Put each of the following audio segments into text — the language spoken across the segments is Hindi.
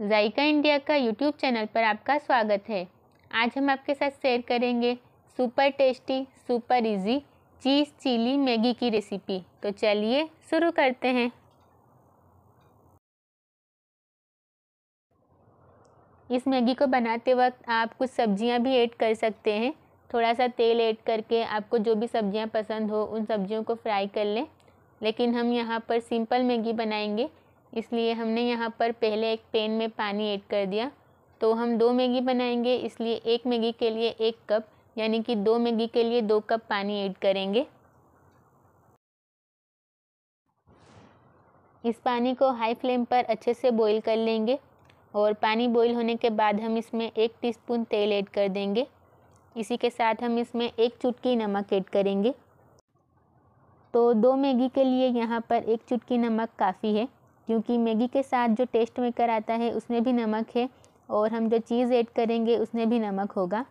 जायका इंडिया का यूट्यूब चैनल पर आपका स्वागत है आज हम आपके साथ शेयर करेंगे super tasty super easy cheese chilli Maggi की रेसिपी तो चलिए शुरू करते हैं इस मैगी को बनाते वक्त आप कुछ सब्जियां भी ऐड कर सकते हैं थोड़ा सा तेल ऐड करके आपको जो भी सब्जियां पसंद हो उन सब्जियों को फ्राई कर लें लेकिन हम यहाँ पर सिंपल मैगी बनाएंगे इसलिए हमने यहाँ पर पहले एक पेन में पानी ऐड कर दिया तो हम दो मैगी बनाएंगे इसलिए एक मैगी के लिए एक कप यानी कि दो मैगी के लिए दो कप पानी ऐड करेंगे इस पानी को हाई फ्लेम पर अच्छे से बॉईल कर लेंगे और पानी बॉईल होने के बाद हम इसमें एक टीस्पून तेल ऐड कर देंगे इसी के साथ हम इसमें एक चुटकी नमक ऐड करेंगे तो दो मैगी के लिए यहाँ पर एक चुटकी नमक काफ़ी है क्योंकि मैगी के साथ जो टेस्ट मेकर आता है उसमें भी नमक है और हम जो चीज़ ऐड करेंगे उसमें भी नमक होगा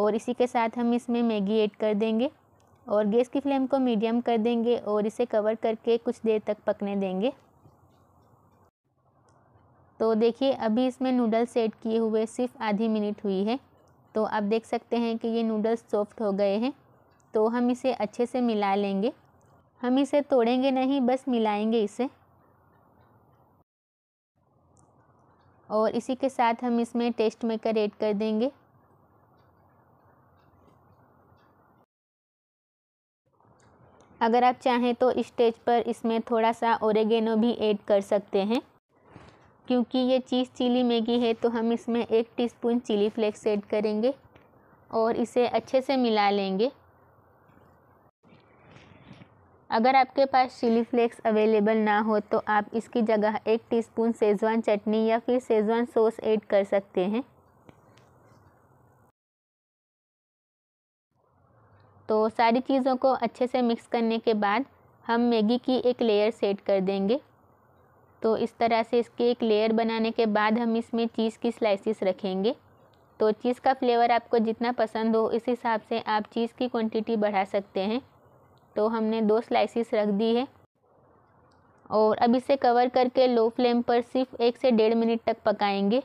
और इसी के साथ हम इसमें मैगी ऐड कर देंगे और गैस की फ्लेम को मीडियम कर देंगे और इसे कवर करके कुछ देर तक पकने देंगे तो देखिए अभी इसमें नूडल्स ऐड किए हुए सिर्फ आधी मिनट हुई है तो आप देख सकते हैं कि ये नूडल्स सॉफ्ट हो गए हैं तो हम इसे अच्छे से मिला लेंगे हम इसे तोड़ेंगे नहीं बस मिलाएंगे इसे और इसी के साथ हम इसमें टेस्ट मेकर ऐड कर देंगे अगर आप चाहें तो इस स्टेज पर इसमें थोड़ा सा ओरेगेनो भी ऐड कर सकते हैं क्योंकि ये चीज़ चिली मैगी है तो हम इसमें एक टीस्पून चिली फ्लेक्स ऐड करेंगे और इसे अच्छे से मिला लेंगे अगर आपके पास चिली फ्लेक्स अवेलेबल ना हो तो आप इसकी जगह एक टीस्पून सेज़वान चटनी या फिर सेज़वान सॉस ऐड कर सकते हैं तो सारी चीज़ों को अच्छे से मिक्स करने के बाद हम मैगी की एक लेयर सेट कर देंगे तो इस तरह से इसकी एक लेयर बनाने के बाद हम इसमें चीज़ की स्लाइसिस रखेंगे तो चीज़ का फ्लेवर आपको जितना पसंद हो इस हिसाब से आप चीज़ की क्वांटिटी बढ़ा सकते हैं तो हमने दो स्लाइसिस रख दी है और अब इसे कवर करके लो फ्लेम पर सिर्फ एक से डेढ़ मिनट तक पकाएंगे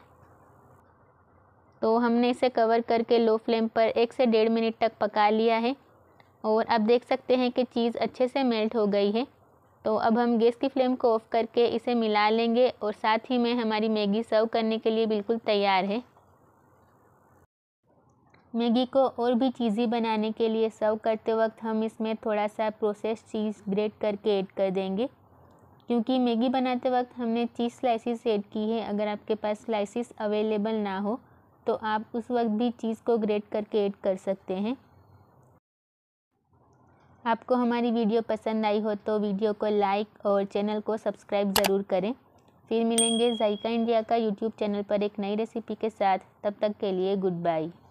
तो हमने इसे कवर करके लो फ्लेम पर एक से डेढ़ मिनट तक पका लिया है और अब देख सकते हैं कि चीज़ अच्छे से मेल्ट हो गई है तो अब हम गैस की फ्लेम को ऑफ़ करके इसे मिला लेंगे और साथ ही में हमारी मैगी सर्व करने के लिए बिल्कुल तैयार है मैगी को और भी चीज़ी बनाने के लिए सर्व करते वक्त हम इसमें थोड़ा सा प्रोसेस चीज़ ग्रेट करके ऐड कर देंगे क्योंकि मैगी बनाते वक्त हमने चीज़ स्लाइसिस ऐड की है अगर आपके पास स्लाइसिस अवेलेबल ना हो तो आप उस वक्त भी चीज़ को ग्रेट करके ऐड कर सकते हैं आपको हमारी वीडियो पसंद आई हो तो वीडियो को लाइक और चैनल को सब्सक्राइब ज़रूर करें फिर मिलेंगे जायका इंडिया का यूट्यूब चैनल पर एक नई रेसिपी के साथ तब तक के लिए गुड बाय